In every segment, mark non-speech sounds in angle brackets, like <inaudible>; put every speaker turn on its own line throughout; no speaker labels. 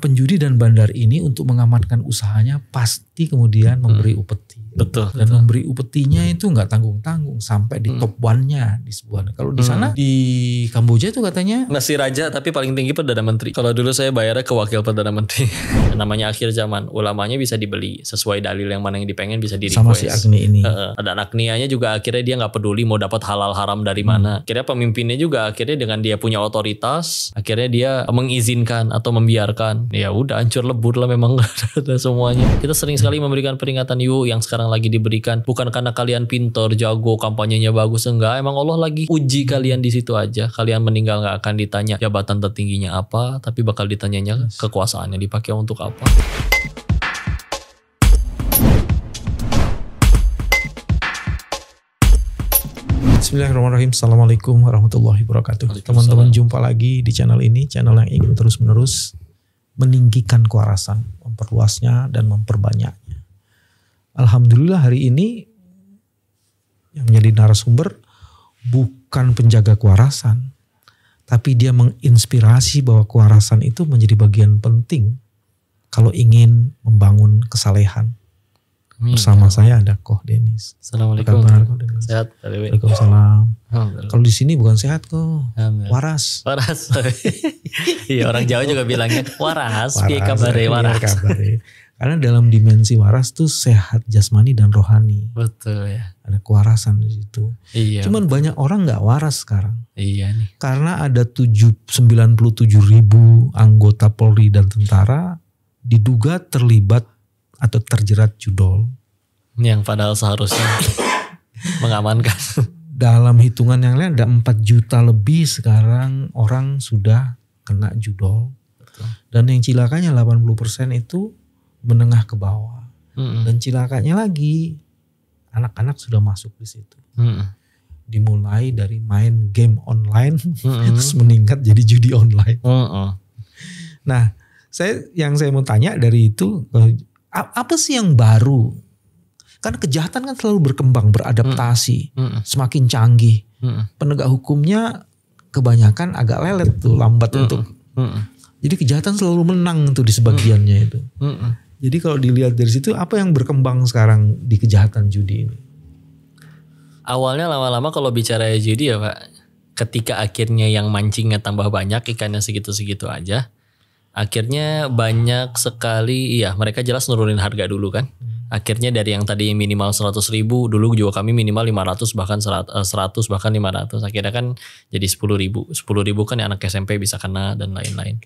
penjudi dan bandar ini untuk mengamankan usahanya pasti kemudian hmm. memberi upeti.
Betul. Dan betul. memberi
upetinya itu nggak tanggung-tanggung sampai di hmm. top one-nya di sebuah. Kalau di sana hmm. di Kamboja itu katanya
nasi raja tapi paling tinggi perdana menteri. Kalau dulu saya bayarnya ke wakil perdana menteri. <laughs> namanya akhir zaman ulamanya bisa dibeli sesuai dalil yang mana yang dipengen bisa di request sama si Agni ini uh, dan Agnianya juga akhirnya dia nggak peduli mau dapat halal haram dari mana hmm. akhirnya pemimpinnya juga akhirnya dengan dia punya otoritas akhirnya dia mengizinkan atau membiarkan ya udah hancur lebur lah memang <laughs> semuanya kita sering sekali memberikan peringatan yuk yang sekarang lagi diberikan bukan karena kalian pintar jago kampanyenya bagus enggak emang Allah lagi uji kalian di situ aja kalian meninggal nggak akan ditanya jabatan tertingginya apa tapi bakal ditanyanya kekuasaannya dipakai untuk apa apa-apa
Bismillahirrahmanirrahim Assalamualaikum warahmatullahi wabarakatuh Teman-teman jumpa lagi di channel ini Channel yang ingin terus-menerus Meninggikan kewarasan Memperluasnya dan memperbanyaknya Alhamdulillah hari ini Yang menjadi narasumber Bukan penjaga kewarasan tapi dia menginspirasi bahwa kewarasan itu menjadi bagian penting kalau ingin membangun kesalehan. Amin. Bersama ya. saya ada Koh Denis.
Assalamualaikum. Kabar, Denis. Sehat. Waalaikumsalam.
Kalau di sini bukan sehat kok,
waras. Waras. <laughs> Iya orang Jawa juga bilangnya waras. Waras. Iya kabare waras. Ya,
Karena dalam dimensi waras tuh sehat jasmani dan rohani. Betul ya. Ada kewarasan di situ. Iya. Cuman betul. banyak orang nggak waras sekarang. Iya nih. Karena ada tujuh sembilan puluh tujuh ribu anggota Polri dan tentara diduga terlibat atau terjerat judol
yang padahal seharusnya <laughs> mengamankan dalam hitungan yang lain ada 4
juta lebih sekarang orang sudah kena judol dan yang cilakanya 80% itu menengah ke bawah mm -hmm. dan cilakanya lagi anak-anak sudah masuk di situ mm -hmm. dimulai dari main game online mm -hmm. <laughs> terus meningkat jadi judi online mm -hmm. nah saya yang saya mau tanya dari itu eh, apa sih yang baru? Karena kejahatan kan selalu berkembang, beradaptasi, mm. Hmm. semakin canggih. Hmm. Penegak hukumnya kebanyakan agak lelet tuh, lambat hmm. untuk. Hmm. Jadi kejahatan selalu menang tuh di sebagiannya hmm. itu. Hmm. Jadi kalau dilihat dari situ apa yang berkembang sekarang di kejahatan judi ini?
Awalnya lama-lama kalau bicara judi ya Pak, ketika akhirnya yang mancingnya tambah banyak ikannya segitu-segitu aja akhirnya banyak sekali iya mereka jelas nurunin harga dulu kan hmm. akhirnya dari yang tadi minimal 100 ribu dulu juga kami minimal 500 bahkan 100 eh, bahkan 500 akhirnya kan jadi 10 ribu 10 ribu kan anak SMP bisa kena dan lain-lain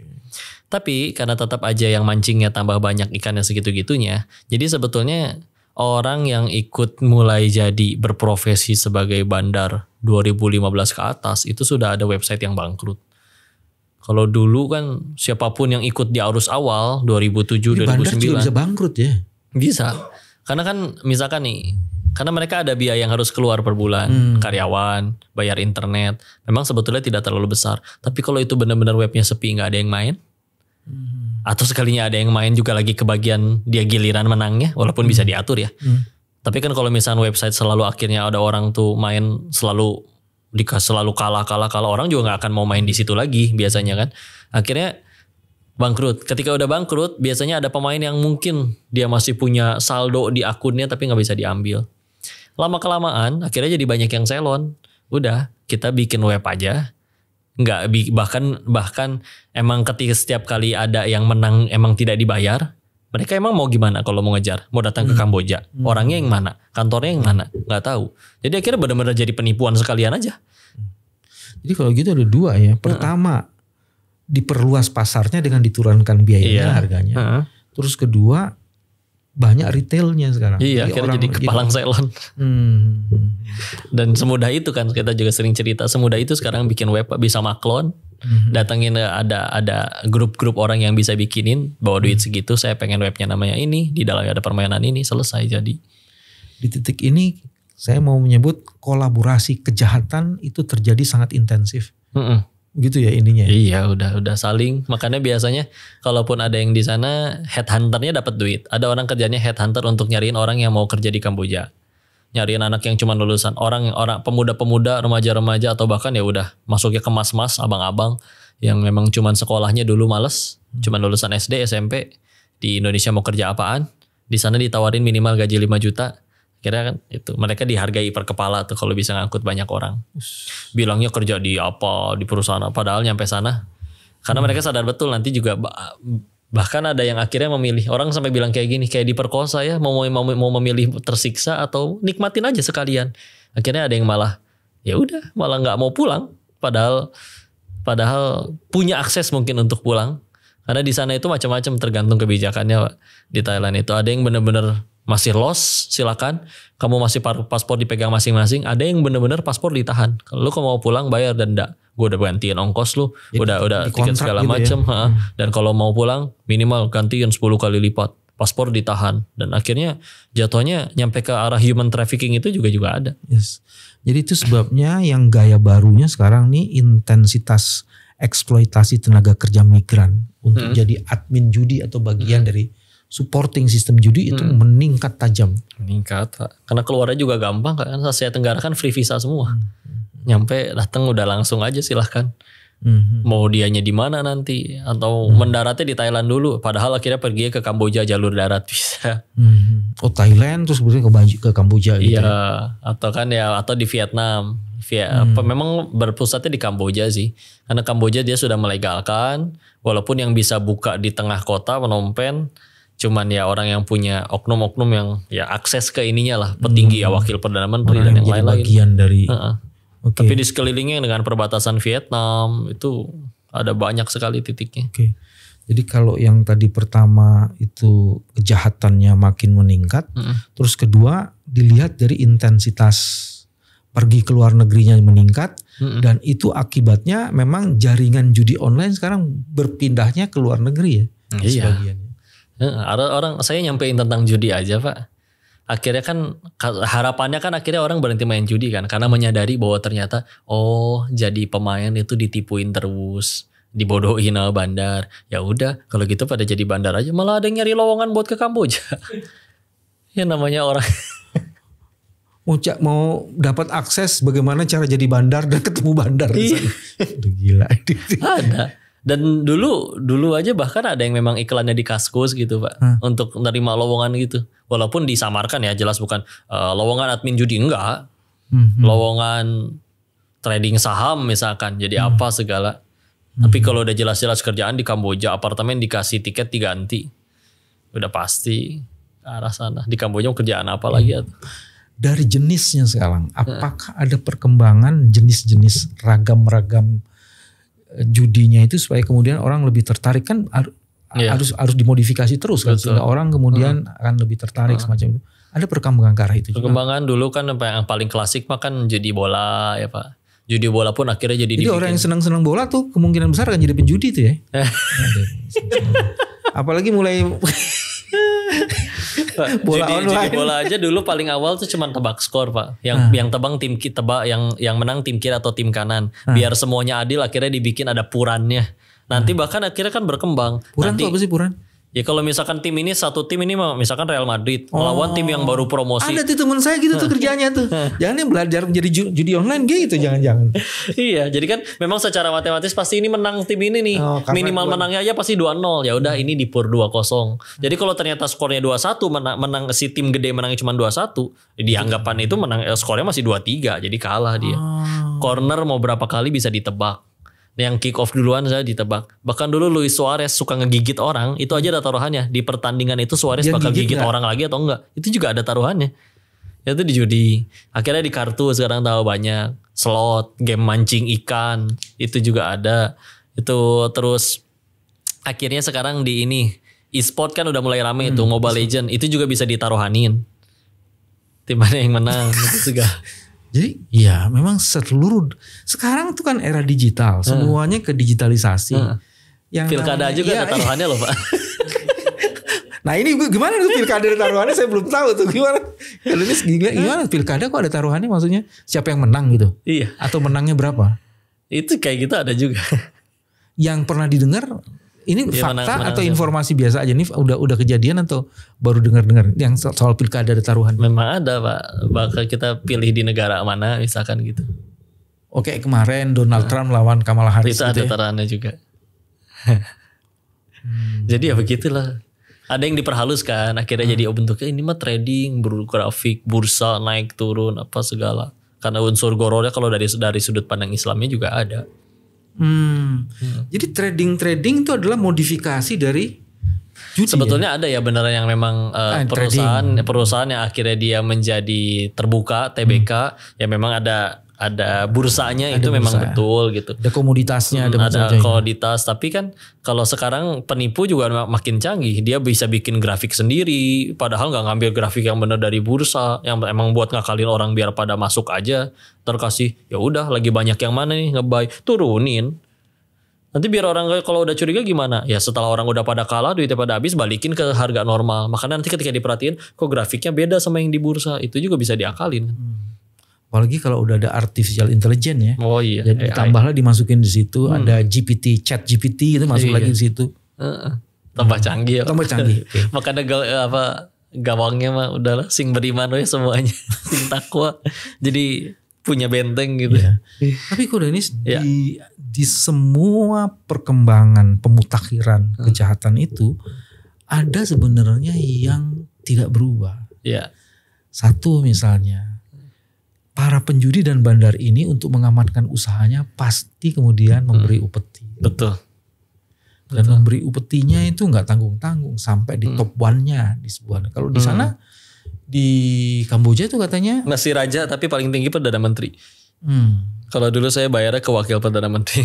tapi karena tetap aja yang mancingnya tambah banyak ikan yang segitu-gitunya jadi sebetulnya orang yang ikut mulai jadi berprofesi sebagai bandar 2015 ke atas itu sudah ada website yang bangkrut kalau dulu kan siapapun yang ikut di arus awal 2007 Ini 2009 bandar juga bisa bangkrut ya. Bisa. Karena kan misalkan nih karena mereka ada biaya yang harus keluar per bulan, hmm. karyawan, bayar internet. Memang sebetulnya tidak terlalu besar, tapi kalau itu benar-benar webnya sepi nggak ada yang main, hmm. atau sekalinya ada yang main juga lagi kebagian dia giliran menangnya, walaupun hmm. bisa diatur ya. Hmm. Tapi kan kalau misalnya website selalu akhirnya ada orang tuh main selalu selalu kalah kalah kalah orang juga nggak akan mau main di situ lagi biasanya kan akhirnya bangkrut. Ketika udah bangkrut, biasanya ada pemain yang mungkin dia masih punya saldo di akunnya tapi nggak bisa diambil. Lama kelamaan, akhirnya jadi banyak yang selon. Udah, kita bikin web aja. Nggak bahkan bahkan emang ketika setiap kali ada yang menang emang tidak dibayar, mereka emang mau gimana kalau mau ngejar mau datang hmm. ke Kamboja hmm. orangnya yang mana kantornya yang mana nggak tahu jadi akhirnya benar-benar jadi penipuan sekalian aja
hmm. jadi kalau gitu ada dua ya pertama uh -uh. diperluas pasarnya dengan diturunkan biayanya iya. harganya uh -uh. terus kedua banyak retailnya sekarang. Iya, jadi akhirnya jadi
gitu. kepalang gitu. selon.
Hmm.
Dan semudah itu kan kita juga sering cerita, semudah itu sekarang bikin web bisa maklon, datangin hmm Datengin eh, ada ada grup-grup orang yang bisa bikinin bawa duit mm-hmm. segitu saya pengen webnya namanya ini di dalamnya ada permainan ini selesai jadi.
Di titik ini saya mau menyebut kolaborasi kejahatan itu terjadi sangat intensif. Mm-hmm gitu ya ininya Iya, udah
udah saling. Makanya biasanya kalaupun ada yang di sana headhunternya dapat duit. Ada orang kerjanya headhunter untuk nyariin orang yang mau kerja di Kamboja nyariin anak yang cuma lulusan orang orang pemuda-pemuda remaja-remaja atau bahkan ya udah masuknya ke mas-mas abang-abang yang memang cuma sekolahnya dulu males hmm. cuma lulusan SD SMP di Indonesia mau kerja apaan di sana ditawarin minimal gaji 5 juta kira kan itu mereka dihargai per kepala tuh kalau bisa ngangkut banyak orang bilangnya kerja di apa di perusahaan apa padahal nyampe sana karena hmm. mereka sadar betul nanti juga bahkan ada yang akhirnya memilih orang sampai bilang kayak gini kayak diperkosa ya mau mau mau memilih tersiksa atau nikmatin aja sekalian akhirnya ada yang malah ya udah malah nggak mau pulang padahal padahal punya akses mungkin untuk pulang karena di sana itu macam-macam tergantung kebijakannya Pak. di Thailand itu ada yang benar-benar masih los silakan kamu masih paspor dipegang masing-masing ada yang bener-bener paspor ditahan lu kamu mau pulang bayar denda gue udah gantiin ongkos lu Jadi, udah udah tiket segala gitu ya? macem ya? ha. Hmm. dan kalau mau pulang minimal gantiin 10 kali lipat paspor ditahan dan akhirnya jatuhnya nyampe ke arah human trafficking itu juga juga ada
yes. Jadi itu sebabnya yang gaya barunya sekarang nih intensitas eksploitasi tenaga kerja migran untuk hmm. jadi admin judi atau bagian hmm. dari supporting sistem judi itu hmm. meningkat tajam.
Meningkat. Karena keluarnya juga gampang kan Asia Tenggara kan free visa semua. Hmm. Nyampe datang udah langsung aja silahkan. hmm Mau dianya di mana nanti atau hmm mendaratnya di Thailand dulu padahal akhirnya pergi ke Kamboja jalur darat <laughs> bisa.
hmm Oh Thailand terus kemudian ke ke Kamboja gitu. Iya, ya?
atau kan ya atau di Vietnam. Via, hmm. memang berpusatnya di Kamboja sih. Karena Kamboja dia sudah melegalkan walaupun yang bisa buka di tengah kota penompen cuman ya orang yang punya oknum-oknum yang ya akses ke ininya lah petinggi ya, hmm. ya wakil perdana menteri orang dan yang, lain lain bagian dari uh -uh. Okay. tapi di sekelilingnya dengan perbatasan Vietnam itu ada banyak sekali titiknya okay.
jadi kalau yang tadi pertama itu kejahatannya makin meningkat -hmm. terus kedua dilihat dari intensitas pergi ke luar negerinya meningkat mm -hmm. dan itu akibatnya memang jaringan judi online sekarang berpindahnya ke luar negeri ya iya. sebagian ya.
Ada orang saya nyampein tentang judi aja pak. Akhirnya kan harapannya kan akhirnya orang berhenti main judi kan karena menyadari bahwa ternyata oh jadi pemain itu ditipuin terus dibodohin sama bandar. Ya udah, kalau gitu pada jadi bandar aja. Malah ada yang nyari lowongan buat ke Kamboja. <laughs> ya namanya orang.
mau <laughs> mau dapat akses bagaimana cara jadi bandar dan ketemu bandar Iya. <laughs> Gila.
ada. Dan dulu dulu aja bahkan ada yang memang iklannya di Kaskus gitu pak hmm. untuk menerima lowongan gitu. Walaupun disamarkan ya jelas bukan uh, lowongan admin judi enggak, hmm. lowongan trading saham misalkan jadi hmm. apa segala. Hmm. Tapi kalau udah jelas-jelas kerjaan di Kamboja apartemen dikasih tiket diganti udah pasti arah sana di Kamboja mau kerjaan apa hmm. lagi iya. atau
dari jenisnya sekarang iya. apakah hmm. ada perkembangan jenis-jenis ragam-ragam judinya itu supaya kemudian orang lebih tertarik kan yeah. harus harus dimodifikasi terus kan, Betul. sehingga orang kemudian hmm. akan lebih tertarik hmm. semacam itu. Ada perkembangan ke arah
itu. Perkembangan juga. dulu kan yang paling klasik mah kan judi bola ya Pak judi bola pun akhirnya jadi. Jadi orang yang
senang-senang bola tuh kemungkinan besar akan jadi penjudi tuh ya. <laughs> Apalagi mulai
<laughs>
bola judi, online. bola
aja dulu paling awal tuh cuman tebak skor pak. Yang ah. yang tebang tim tebak yang yang menang tim kiri atau tim kanan. Ah. Biar semuanya adil akhirnya dibikin ada purannya. Nanti ah. bahkan akhirnya kan berkembang. Puran nanti, tuh apa sih puran? Ya kalau misalkan tim ini satu tim ini misalkan Real Madrid oh. melawan tim yang baru promosi. Ada tuh teman
saya gitu tuh <laughs> kerjanya tuh. jangan yang belajar menjadi judi online gitu jangan-jangan.
<laughs> iya, jadi kan memang secara matematis pasti ini menang tim ini nih. Oh, Minimal gue... menangnya aja pasti 2-0. Ya udah hmm. ini di pur 2-0. Jadi kalau ternyata skornya 2-1 menang, menang si tim gede menangnya cuma 2-1, dianggapan itu menang eh, skornya masih 2-3. Jadi kalah dia. Oh. Corner mau berapa kali bisa ditebak yang kick off duluan saya ditebak. Bahkan dulu Luis Suarez suka ngegigit orang, itu aja ada taruhannya. Di pertandingan itu Suarez bakal gigit, gigit orang lagi atau enggak. Itu juga ada taruhannya. Itu di judi. Akhirnya di kartu sekarang tahu banyak. Slot, game mancing ikan, itu juga ada. Itu terus akhirnya sekarang di ini e-sport kan udah mulai rame hmm, itu Mobile Legend, itu juga bisa ditaruhanin. Tim mana yang menang <laughs> itu juga
jadi ya memang seluruh sekarang tuh kan era digital, hmm. semuanya ke digitalisasi. Hmm.
Yang pilkada aja juga ya, taruhannya loh, Pak.
<laughs> nah ini gimana tuh pilkada ada taruhannya saya belum tahu tuh gimana. Kalau ini gimana, gimana pilkada kok ada taruhannya maksudnya siapa yang menang gitu? Iya. Atau menangnya berapa?
Itu kayak gitu ada juga.
yang pernah didengar ini Dia fakta menang, menang atau informasi biasa aja nih udah udah kejadian atau baru dengar-dengar yang soal pilkada ada taruhan? Memang ada
pak. Bakal kita pilih di negara mana misalkan gitu.
Oke kemarin Donald
nah, Trump lawan Kamala Harris itu gitu ada ya? juga. hmm. Jadi ya begitulah. Ada yang diperhaluskan akhirnya hmm. jadi oh bentuknya ini mah trading, grafik, bursa naik turun apa segala. Karena unsur gorornya kalau dari dari sudut pandang Islamnya juga ada.
Hmm. hmm. Jadi trading trading itu adalah modifikasi dari
judi. Ya? Sebetulnya ya? ada ya beneran yang memang uh, ah, perusahaan trading. perusahaan yang akhirnya dia menjadi terbuka TBK hmm. ya memang ada ada bursanya ada itu bursa. memang ya. betul gitu. Ada komoditasnya, hmm, ada, ada komoditas. Tapi kan kalau sekarang penipu juga makin canggih, dia bisa bikin grafik sendiri. Padahal nggak ngambil grafik yang benar dari bursa, yang emang buat ngakalin orang biar pada masuk aja. Terkasih, ya udah lagi banyak yang mana nih ngebay, turunin. Nanti biar orang kalau udah curiga gimana? Ya setelah orang udah pada kalah, duitnya pada habis, balikin ke harga normal. Makanya nanti ketika diperhatiin, kok grafiknya beda sama yang di bursa, itu juga bisa diakalin. Hmm
apalagi kalau udah ada artificial intelligence ya. Oh iya. Dan ditambahlah dimasukin di situ hmm. ada GPT, Chat GPT itu masuk iya. lagi di
situ. tambah canggih. Hmm. Tambah canggih. <laughs> Makanya gal, apa gawangnya mah udahlah sing beriman ya semuanya, <laughs> sing takwa. Jadi punya benteng gitu. Ya. Tapi ini
ya. di di semua perkembangan pemutakhiran hmm. kejahatan itu ada sebenarnya yang tidak berubah. Ya. Satu misalnya para penjudi dan bandar ini untuk mengamankan usahanya pasti kemudian hmm. memberi upeti. Betul. Dan Betul. memberi upetinya hmm. itu nggak tanggung-tanggung sampai di hmm. top one-nya di sebuah. Kalau di hmm. sana
di Kamboja itu katanya masih raja tapi paling tinggi perdana menteri. Hmm. Kalau dulu saya bayarnya ke wakil perdana menteri.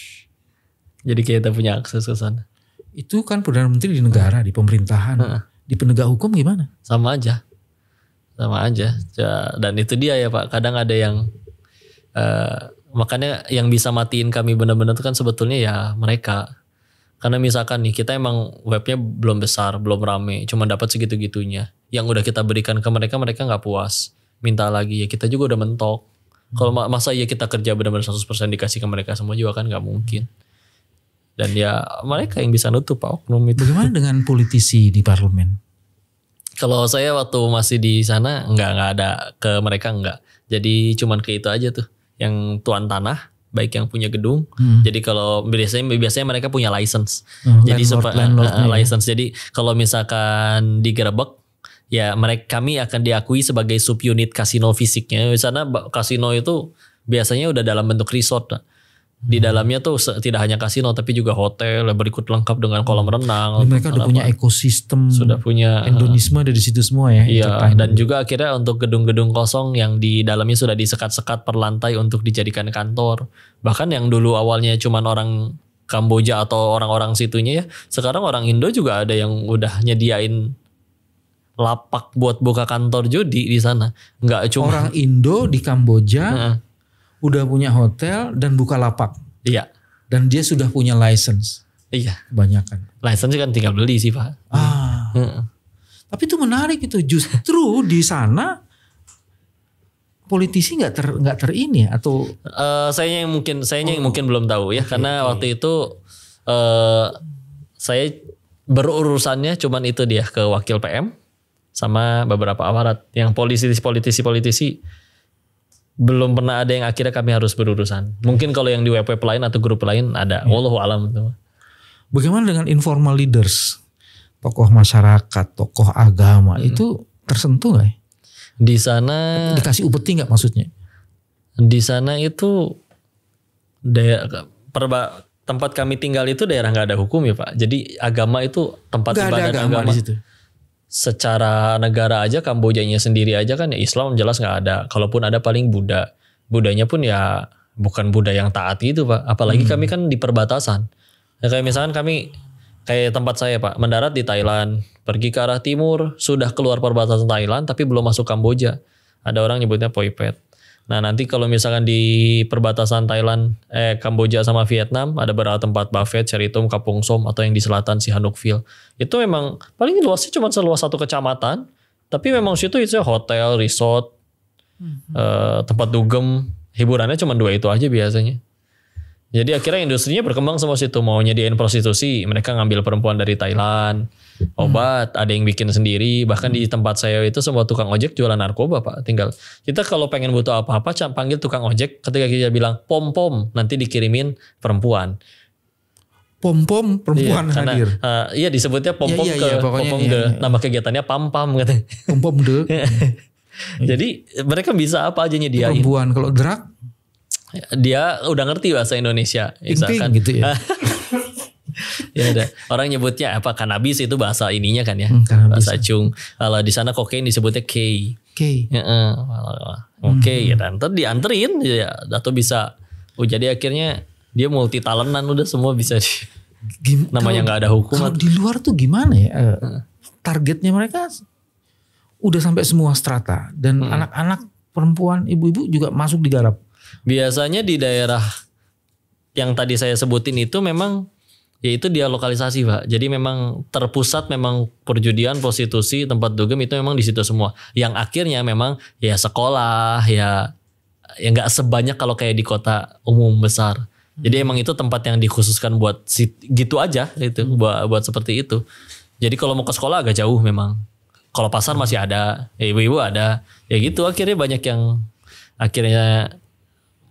<laughs> Jadi kayak kita punya akses ke sana. Itu
kan perdana menteri di negara, di pemerintahan, di penegak hukum gimana?
Sama aja sama aja dan itu dia ya pak kadang ada yang uh, makanya yang bisa matiin kami benar-benar itu kan sebetulnya ya mereka karena misalkan nih kita emang webnya belum besar belum rame cuma dapat segitu gitunya yang udah kita berikan ke mereka mereka nggak puas minta lagi ya kita juga udah mentok hmm. kalau masa iya kita kerja benar-benar 100% dikasih ke mereka semua juga kan nggak mungkin dan ya mereka yang bisa nutup pak oknum itu bagaimana dengan politisi di parlemen kalau saya waktu masih di sana nggak nggak ada ke mereka nggak. Jadi cuman ke itu aja tuh yang tuan tanah baik yang punya gedung. Hmm. Jadi kalau biasanya biasanya mereka punya license. Hmm, jadi supaya eh, uh, eh, ya? license. Jadi kalau misalkan digerebek ya mereka kami akan diakui sebagai subunit kasino fisiknya. Di sana kasino itu biasanya udah dalam bentuk resort. Nah di dalamnya tuh tidak hanya kasino tapi juga hotel berikut lengkap dengan kolam hmm. renang. Dan mereka udah punya
ekosistem. Sudah punya Indonesia eh, dari situ semua ya.
Iya dan juga akhirnya untuk gedung-gedung kosong yang di dalamnya sudah disekat-sekat per lantai untuk dijadikan kantor. Bahkan yang dulu awalnya cuman orang Kamboja atau orang-orang situnya ya, sekarang orang Indo juga ada yang udah nyediain lapak buat buka kantor judi di sana. Nggak cuma orang
Indo di Kamboja. Nah, udah punya hotel dan buka lapak. Iya. Dan dia sudah punya license. Iya. banyak kan License
kan tinggal beli sih pak.
Ah. Hmm. Tapi itu menarik itu justru di sana politisi nggak ter nggak ter ini ya? atau
uh, eh, saya yang mungkin saya oh. yang mungkin belum tahu ya okay, karena okay. waktu itu uh, saya berurusannya cuman itu dia ke wakil PM sama beberapa aparat yang politisi politisi politisi belum pernah ada yang akhirnya kami harus berurusan. Mungkin kalau yang di WP lain atau grup lain ada. Ya. Wallahu alam tuh.
Bagaimana dengan informal leaders? Tokoh masyarakat, tokoh agama hmm. itu tersentuh nggak? Ya?
Di sana dikasih upeti nggak maksudnya? Di sana itu daerah perba tempat kami tinggal itu daerah nggak ada hukum ya pak. Jadi agama itu tempat gak agama, agama di situ secara negara aja Kambojanya sendiri aja kan ya Islam jelas nggak ada. Kalaupun ada paling Buddha. Budanya pun ya bukan Buddha yang taat gitu Pak. Apalagi hmm. kami kan di perbatasan. Nah, kayak misalkan kami kayak tempat saya Pak, mendarat di Thailand, pergi ke arah timur, sudah keluar perbatasan Thailand tapi belum masuk Kamboja. Ada orang nyebutnya Poipet. Nah nanti kalau misalkan di perbatasan Thailand, eh Kamboja sama Vietnam ada beberapa tempat buffet, Ceritum, Kapung Som atau yang di selatan si Hanukville. Itu memang paling luasnya cuma seluas satu kecamatan, tapi memang situ itu ya, hotel, resort, hmm. eh, tempat dugem, hiburannya cuma dua itu aja biasanya. Jadi akhirnya industrinya berkembang semua situ. Mau nyediain prostitusi, mereka ngambil perempuan dari Thailand. Hmm. Obat, hmm. ada yang bikin sendiri. Bahkan hmm. di tempat saya itu semua tukang ojek jualan narkoba pak. Tinggal kita kalau pengen butuh apa-apa, panggil tukang ojek. Ketika kita bilang pom-pom, nanti dikirimin perempuan
pom-pom perempuan iya, karena, hadir.
Uh, iya disebutnya pom-pom iya, iya, ke iya, pom-pom iya, iya, iya. nama kegiatannya pam-pam katanya. Pom-pom de. <laughs> Jadi mereka bisa apa aja nyediain. Perempuan kalau drag dia udah ngerti bahasa Indonesia misalkan gitu ya <laughs> ya ada orang nyebutnya apa kanabis itu bahasa ininya kan ya hmm, bahasa cung kalau di sana kokain disebutnya k k oke hmm. ya dan terus dianterin ya atau bisa oh jadi akhirnya dia multi talentan udah semua bisa di, Gim, namanya nggak ada hukum kalau
di luar tuh gimana ya uh, targetnya mereka udah sampai semua strata dan anak-anak hmm. perempuan ibu-ibu juga masuk digarap
biasanya di daerah yang tadi saya sebutin itu memang yaitu dia lokalisasi pak jadi memang terpusat memang perjudian prostitusi tempat dugem itu memang di situ semua yang akhirnya memang ya sekolah ya ya nggak sebanyak kalau kayak di kota umum besar jadi hmm. emang itu tempat yang dikhususkan buat gitu aja itu hmm. buat buat seperti itu jadi kalau mau ke sekolah agak jauh memang kalau pasar masih ada ibu-ibu ada ya gitu akhirnya banyak yang akhirnya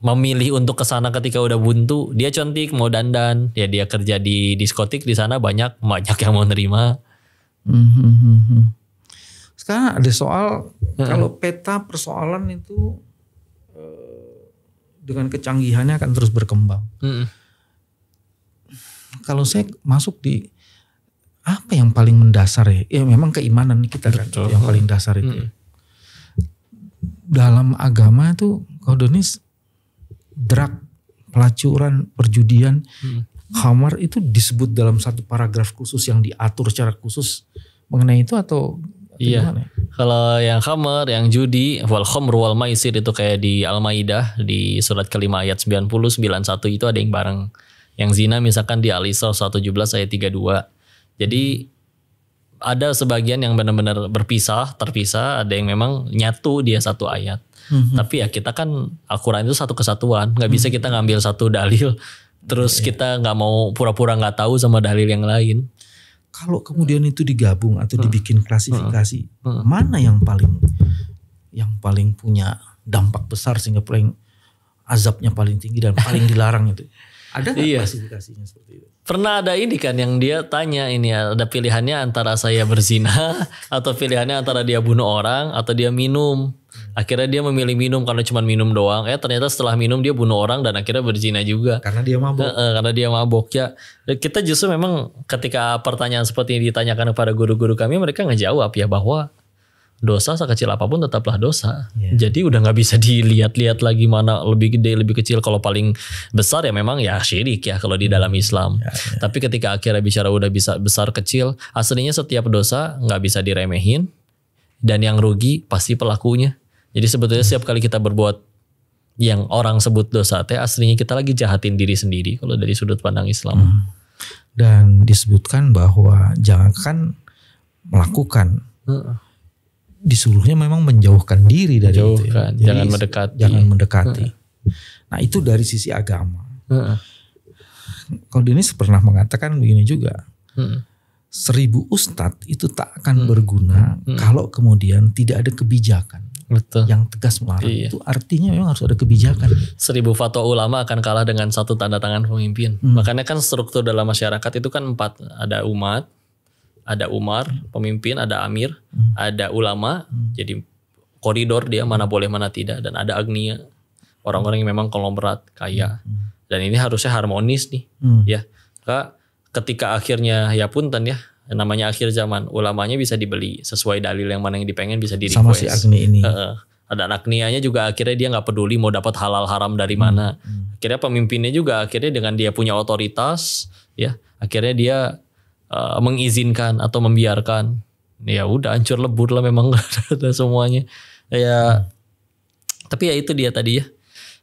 memilih untuk ke sana ketika udah buntu, dia cantik mau dandan, ya dia kerja di diskotik di sana banyak banyak yang mau nerima.
Mm-hmm. Sekarang ada soal hmm. kalau peta persoalan itu eh, dengan kecanggihannya akan terus berkembang. Hmm. Kalau saya masuk di apa yang paling mendasar ya? Ya memang keimanan kita kan yang paling dasar itu. Hmm. Dalam agama itu donis drug, pelacuran, perjudian, hmm. khamar itu disebut dalam satu paragraf khusus yang diatur secara khusus mengenai itu atau
Iya. Gimana? Kalau yang khamar, yang judi, wal khamr wal maisir itu kayak di Al-Maidah di surat kelima ayat 90 91 itu ada yang bareng. Yang zina misalkan di Al-Isra 117 ayat 32. Jadi ada sebagian yang benar-benar berpisah, terpisah, ada yang memang nyatu dia satu ayat. -hmm. Tapi ya kita kan Al-Quran itu satu kesatuan. Nggak bisa mm-hmm. kita ngambil satu dalil. Terus yeah. kita nggak mau pura-pura nggak -pura tahu sama dalil yang lain.
Kalau kemudian itu digabung atau mm. dibikin klasifikasi, mm -hmm. mana yang paling yang paling punya dampak besar sehingga paling azabnya paling tinggi dan
paling <laughs> dilarang itu? Ada gak iya. klasifikasinya seperti itu? Pernah ada ini kan yang dia tanya ini ada pilihannya antara saya berzina <laughs> atau pilihannya antara dia bunuh orang atau dia minum akhirnya dia memilih minum karena cuma minum doang eh ternyata setelah minum dia bunuh orang dan akhirnya berzina juga karena dia mabok e, e, karena dia mabok ya kita justru memang ketika pertanyaan seperti ini ditanyakan kepada guru-guru kami mereka ngejawab ya bahwa dosa sekecil apapun tetaplah dosa. Yeah. Jadi udah nggak bisa dilihat-lihat lagi mana lebih gede lebih kecil. Kalau paling besar ya memang ya syirik ya kalau di hmm. dalam Islam. Yeah, yeah. Tapi ketika akhirnya bicara udah bisa besar kecil, aslinya setiap dosa nggak bisa diremehin dan yang rugi pasti pelakunya. Jadi sebetulnya setiap kali kita berbuat yang orang sebut dosa teh aslinya kita lagi jahatin diri sendiri kalau dari sudut pandang Islam. Hmm.
Dan disebutkan bahwa jangankan melakukan hmm. disuruhnya memang menjauhkan diri dari menjauhkan, itu. Ya. Jadi, jangan mendekati. Jangan mendekati. Nah, itu dari sisi agama. Hmm. Kalau ini pernah mengatakan begini juga. Seribu ustadz itu tak akan hmm. berguna hmm. kalau kemudian tidak ada kebijakan. Betul. yang tegas melarang. Iya. Itu artinya memang harus ada kebijakan.
Seribu fatwa ulama akan kalah dengan satu tanda tangan pemimpin. Hmm. Makanya kan struktur dalam masyarakat itu kan empat. Ada umat, ada umar, pemimpin, ada amir, hmm. ada ulama. Hmm. Jadi koridor dia mana boleh mana tidak. Dan ada agnia, orang-orang yang memang konglomerat kaya. Hmm. Dan ini harusnya harmonis nih. Hmm. ya. Ketika akhirnya ya punten ya namanya akhir zaman ulamanya bisa dibeli sesuai dalil yang mana yang dipengen bisa di request sama si Agni ini -e. ada Agnianya juga akhirnya dia nggak peduli mau dapat halal haram dari hmm, mana hmm. akhirnya pemimpinnya juga akhirnya dengan dia punya otoritas ya akhirnya dia uh, mengizinkan atau membiarkan ya udah hancur lebur lah memang <laughs> ada semuanya ya hmm. tapi ya itu dia tadi ya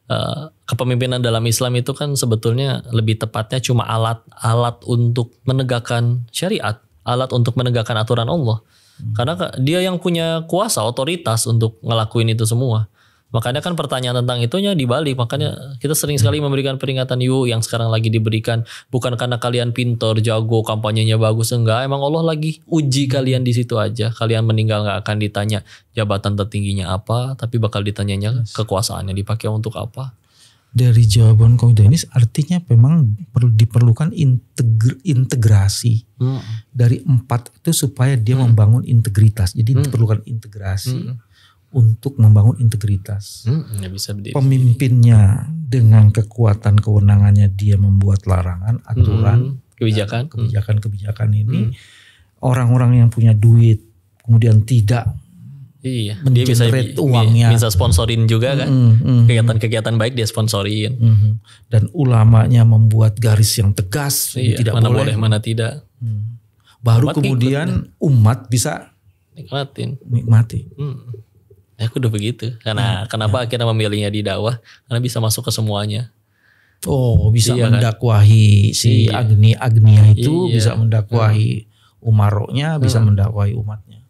eh, kepemimpinan dalam Islam itu kan sebetulnya lebih tepatnya cuma alat-alat untuk menegakkan syariat alat untuk menegakkan aturan Allah. Hmm. Karena dia yang punya kuasa otoritas untuk ngelakuin itu semua. Makanya kan pertanyaan tentang itunya dibalik. Makanya kita sering sekali hmm. memberikan peringatan you yang sekarang lagi diberikan bukan karena kalian pintar, jago, kampanyenya bagus enggak. Emang Allah lagi uji hmm. kalian di situ aja. Kalian meninggal gak akan ditanya jabatan tertingginya apa, tapi bakal ditanyanya kekuasaannya dipakai untuk apa
dari jawaban Kang Dennis artinya memang perlu diperlukan integr, integrasi hmm. dari empat itu supaya dia hmm. membangun integritas. Jadi hmm. diperlukan integrasi hmm. untuk membangun integritas. Hmm. Bisa Pemimpinnya dengan kekuatan kewenangannya dia membuat larangan, aturan, hmm. kebijakan, kebijakan-kebijakan ini hmm. orang-orang hmm. yang punya duit kemudian tidak
Iya, dia bisa uangnya. Bisa sponsorin juga kan. Mm-hmm, mm-hmm. Kegiatan-kegiatan mm, mm, baik dia sponsorin.
Mm, dan ulamanya membuat garis yang tegas, iya, tidak mana boleh. boleh
mana tidak. Hmm. Baru umat kemudian
ikut, umat bisa
nikmatin.
Nikmati.
Hmm. Ya, aku udah begitu. Karena ya, kenapa ya. akhirnya memilihnya di dakwah? Karena bisa masuk ke semuanya.
Oh, bisa iya, kan? mendakwahi kan? si iya. Agni Agnia itu iya. bisa mendakwahi hmm. umaroknya, bisa hmm. mendakwahi umatnya.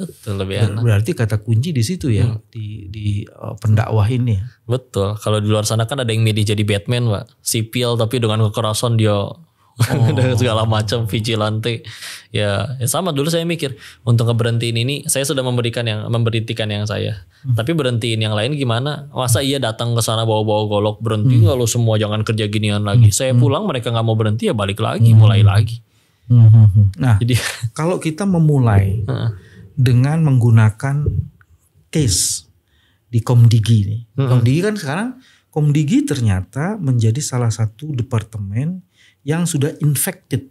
Betul lebih Ber enak. Berarti kata kunci di situ ya hmm. di di uh, pendakwah ini. Ya? Betul. Kalau di luar sana kan ada yang milih jadi Batman, Pak. Sipil tapi dengan kekerasan dia <laughs> oh. segala macam vigilante ya, ya sama dulu saya mikir untuk ngeberhentiin ini saya sudah memberikan yang memberhentikan yang saya hmm. tapi berhentiin yang lain gimana masa hmm. ia datang ke sana bawa-bawa golok berhenti hmm. lalu semua jangan kerja ginian lagi hmm. saya hmm. pulang mereka nggak mau berhenti ya balik lagi hmm. mulai lagi hmm. hmm nah jadi kalau kita
memulai <laughs> dengan menggunakan case di Komdigi ini. Mm-hmm. Komdigi kan sekarang Komdigi ternyata menjadi salah satu departemen yang sudah infected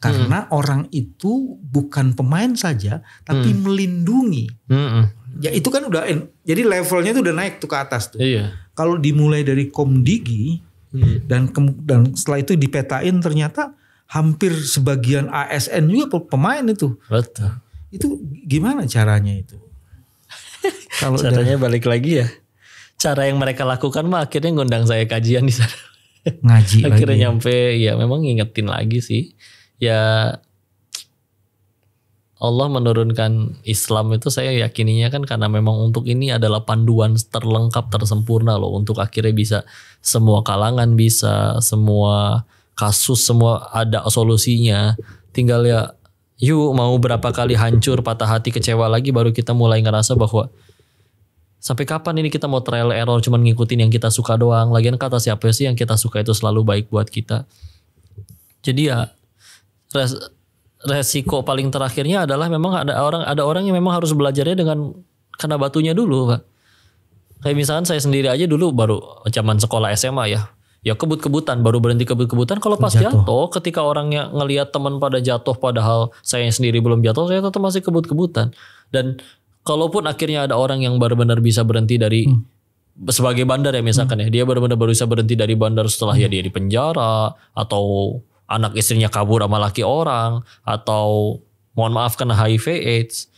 karena mm-hmm. orang itu bukan pemain saja tapi mm-hmm. melindungi. Mm-hmm. Ya itu kan udah jadi levelnya itu udah naik tuh ke atas tuh. Iya. Kalau dimulai dari Komdigi mm-hmm. dan ke- dan setelah itu dipetain ternyata hampir sebagian ASN
juga pemain itu. Betul itu gimana caranya itu? <laughs> Kalau caranya udah, balik lagi ya. Cara yang mereka lakukan mah akhirnya ngundang saya kajian di sana. Ngaji <laughs> Akhirnya lagi. Ya? nyampe ya memang ngingetin lagi sih. Ya Allah menurunkan Islam itu saya yakininya kan karena memang untuk ini adalah panduan terlengkap tersempurna loh untuk akhirnya bisa semua kalangan bisa semua kasus semua ada solusinya tinggal ya yuk mau berapa kali hancur patah hati kecewa lagi baru kita mulai ngerasa bahwa sampai kapan ini kita mau trial error cuman ngikutin yang kita suka doang lagian kata siapa sih yang kita suka itu selalu baik buat kita jadi ya res, resiko paling terakhirnya adalah memang ada orang ada orang yang memang harus belajarnya dengan kena batunya dulu pak kayak misalnya saya sendiri aja dulu baru zaman sekolah SMA ya ya kebut-kebutan baru berhenti kebut-kebutan kalau pas jatuh. jatuh ketika orangnya ngelihat teman pada jatuh padahal saya sendiri belum jatuh saya tetap masih kebut-kebutan dan kalaupun akhirnya ada orang yang benar-benar bisa berhenti dari hmm. sebagai bandar ya misalkan hmm. ya dia benar-benar baru bisa berhenti dari bandar setelah hmm. ya dia di penjara atau anak istrinya kabur sama laki orang atau mohon maaf kena HIV AIDS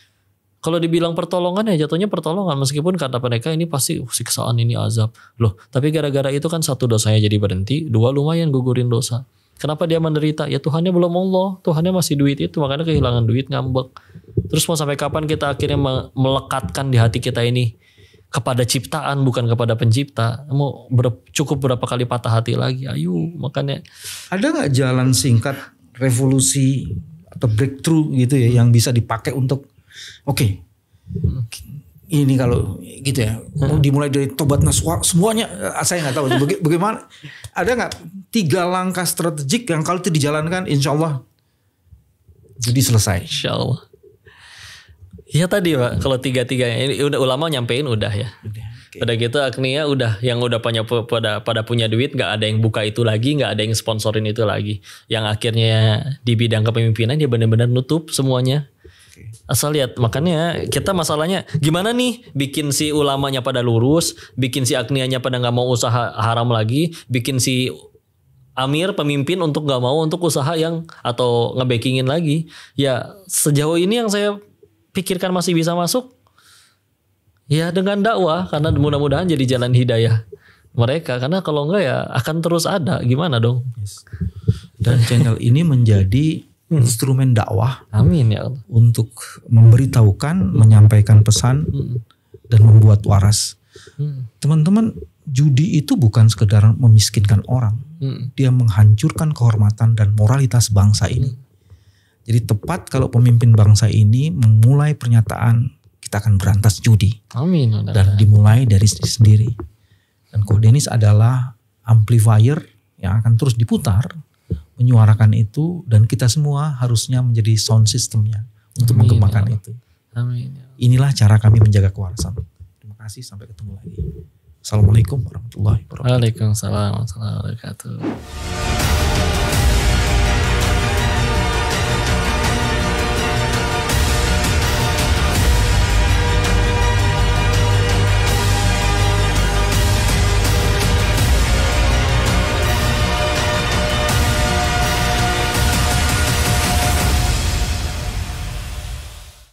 kalau dibilang pertolongan ya jatuhnya pertolongan meskipun kata mereka ini pasti uh, siksaan ini azab. Loh, tapi gara-gara itu kan satu dosanya jadi berhenti, dua lumayan gugurin dosa. Kenapa dia menderita? Ya Tuhannya belum Allah, Tuhannya masih duit itu, makanya kehilangan duit ngambek. Terus mau sampai kapan kita akhirnya melekatkan di hati kita ini kepada ciptaan bukan kepada pencipta. Mau ber, cukup berapa kali patah hati lagi? Ayo, makanya.
Ada nggak jalan singkat revolusi atau breakthrough gitu ya yang bisa dipakai untuk oke okay. ini kalau gitu ya mau hmm. dimulai dari tobat naswa, semuanya eh, saya nggak tahu <laughs> baga bagaimana ada nggak tiga langkah strategik yang kalau itu dijalankan insya Allah
jadi selesai insya Allah ya tadi pak kalau tiga tiganya ini udah ulama nyampein udah ya udah. Pada gitu Agnia ya, udah yang udah punya pada pada punya duit nggak ada yang buka itu lagi, nggak ada yang sponsorin itu lagi. Yang akhirnya di bidang kepemimpinan dia benar-benar nutup semuanya asal lihat makanya kita masalahnya gimana nih bikin si ulamanya pada lurus bikin si aknianya pada nggak mau usaha haram lagi bikin si Amir pemimpin untuk nggak mau untuk usaha yang atau ngebakingin lagi ya sejauh ini yang saya pikirkan masih bisa masuk ya dengan dakwah karena mudah-mudahan jadi jalan hidayah mereka karena kalau enggak ya akan terus ada gimana dong
dan channel ini menjadi hmm. instrumen dakwah. Amin ya Allah. Untuk memberitahukan, hmm. menyampaikan pesan hmm. dan membuat waras. Hmm. Teman-teman, hmm. judi itu bukan sekedar memiskinkan orang. Hmm. Dia menghancurkan kehormatan dan moralitas bangsa ini. Hmm. Jadi tepat kalau pemimpin bangsa ini memulai pernyataan kita akan berantas judi.
Amin. Ya dan
dimulai dari sendiri. Dan Kodenis adalah amplifier yang akan terus diputar menyuarakan itu dan kita semua harusnya menjadi sound systemnya untuk Amin, mengembangkan ya itu. Amin. Ya Inilah cara kami menjaga kewarasan.
Terima kasih sampai ketemu lagi.
Assalamualaikum warahmatullahi wabarakatuh. Waalaikumsalam warahmatullahi
wabarakatuh.